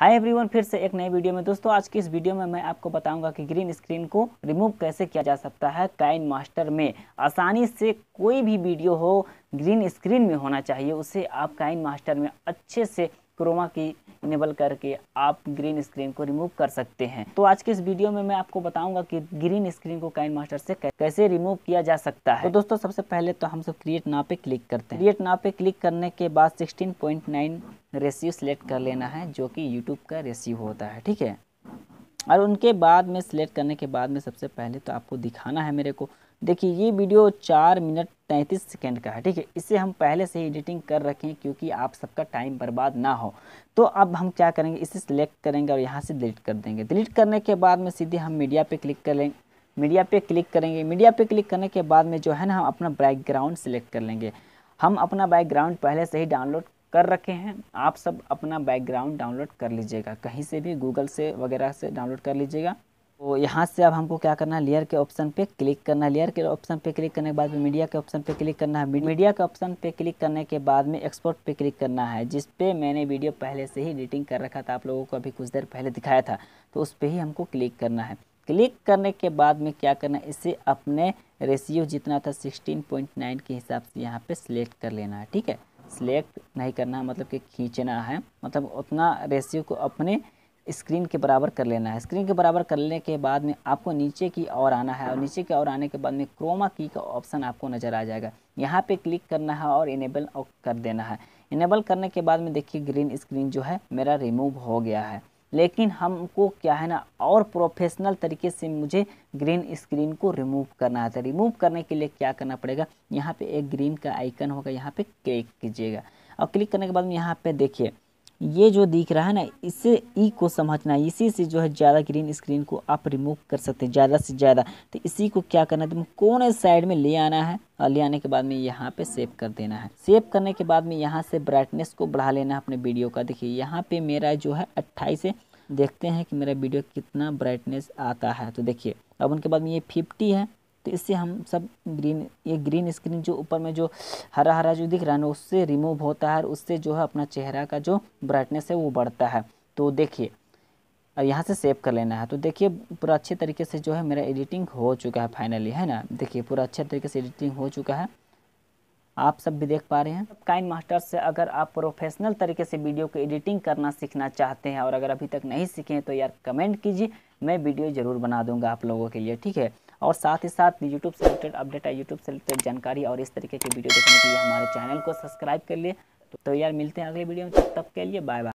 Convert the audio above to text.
hi everyone फिर से एक नए वीडियो में दोस्तों आज की इस वीडियो में मैं आपको बताऊंगा कि ग्रीन स्क्रीन को रिमूव कैसे किया जा सकता है काइन मास्टर में आसानी से कोई भी वीडियो हो ग्रीन स्क्रीन में होना चाहिए उसे आप काइन मास्टर में अच्छे से क्रोमा की इनेबल करके आप ग्रीन स्क्रीन को रिमूव कर सकते हैं तो आज के इस वीडियो में मैं आपको बताऊंगा कि ग्रीन स्क्रीन को काइन मास्टर से कैसे रिमूव किया जा सकता है तो दोस्तों सबसे पहले तो हम सब क्रिएट नाव पे क्लिक करते हैं क्रिएट नाव पे क्लिक करने के बाद 16.9 रेशियो सिलेक्ट कर लेना है जो कि यूट्यूब का रेशियो होता है ठीक है और उनके बाद में सिलेक्ट करने के बाद में सबसे पहले तो आपको दिखाना है मेरे को देखिए ये वीडियो चार मिनट तैंतीस सेकेंड का है ठीक है इसे हम पहले से ही एडिटिंग कर रखें क्योंकि आप सबका टाइम बर्बाद ना हो तो अब हम क्या करेंगे इसे सिलेक्ट करेंगे और यहाँ से डिलीट कर देंगे डिलीट करने के बाद में सीधे हम मीडिया पे क्लिक कर लेंगे मीडिया पे क्लिक करेंगे मीडिया पे क्लिक करने के बाद में जो है ना हम अपना बैकग्राउंड सिलेक्ट कर लेंगे हम अपना बैकग्राउंड पहले से ही डाउनलोड कर रखे हैं आप सब अपना बैकग्राउंड डाउनलोड कर लीजिएगा कहीं से भी गूगल से वगैरह से डाउनलोड कर लीजिएगा तो यहाँ से अब हमको क्या करना है लेयर के ऑप्शन पे क्लिक करना है लेयर के ऑप्शन पे क्लिक करने के बाद में मीडिया के ऑप्शन पे क्लिक करना है मीडिया के ऑप्शन पे क्लिक करने के बाद में एक्सपोर्ट पे क्लिक करना है जिस पे मैंने वीडियो पहले से ही एडिटिंग कर रखा था आप लोगों को अभी कुछ देर पहले दिखाया था तो उस पर ही हमको क्लिक करना है क्लिक करने के बाद में क्या करना है इसे अपने रेशियो जितना था सिक्सटीन के हिसाब से यहाँ पर सिलेक्ट कर लेना है ठीक है सिलेक्ट नहीं करना मतलब कि खींचना है मतलब उतना रेशियो को अपने स्क्रीन के बराबर कर लेना है स्क्रीन के बराबर कर लेने के बाद में आपको नीचे की ओर आना है और नीचे की ओर आने के बाद में क्रोमा की का ऑप्शन आपको नज़र आ जाएगा यहाँ पे क्लिक करना है और इनेबल कर देना है इनेबल करने के बाद में देखिए ग्रीन स्क्रीन जो है मेरा रिमूव हो गया है लेकिन हमको क्या है ना और प्रोफेशनल तरीके से मुझे ग्रीन स्क्रीन को रिमूव करना है तो रिमूव करने के लिए क्या करना पड़ेगा यहाँ पर एक ग्रीन का आइकन होगा यहाँ पर क्लिक कीजिएगा और क्लिक करने के बाद में यहाँ पर देखिए ये जो दिख रहा है ना इससे ई e को समझना है इसी से जो है ज़्यादा ग्रीन स्क्रीन को आप रिमूव कर सकते हैं ज़्यादा से ज़्यादा तो इसी को क्या करना है तो कोने साइड में ले आना है और ले आने के बाद में यहाँ पे सेव कर देना है सेव करने के बाद में यहाँ से ब्राइटनेस को बढ़ा लेना है अपने वीडियो का देखिए यहाँ पर मेरा जो है अट्ठाईस है देखते हैं कि मेरा वीडियो कितना ब्राइटनेस आता है तो देखिए अब उनके बाद में ये फिफ्टी है तो इससे हम सब ग्रीन ये ग्रीन स्क्रीन जो ऊपर में जो हरा हरा जो दिख रहा है ना उससे रिमूव होता है और उससे जो है अपना चेहरा का जो ब्राइटनेस है वो बढ़ता है तो देखिए और यहाँ से सेव कर लेना है तो देखिए पूरा अच्छे तरीके से जो है मेरा एडिटिंग हो चुका है फाइनली है ना देखिए पूरा अच्छे तरीके से एडिटिंग हो चुका है आप सब भी देख पा रहे हैं काइन मास्टर से अगर आप प्रोफेशनल तरीके से वीडियो को एडिटिंग करना सीखना चाहते हैं और अगर अभी तक नहीं सीखे हैं तो यार कमेंट कीजिए मैं वीडियो ज़रूर बना दूंगा आप लोगों के लिए ठीक है और साथ ही साथ यूट्यूब से रिलेटेड अपडेट है यूट्यूब से रिलेटेड जानकारी और इस तरीके की वीडियो देखने के लिए हमारे चैनल को सब्सक्राइब कर लिए तो यार मिलते हैं अगले वीडियो में तब तक के लिए बाय बाय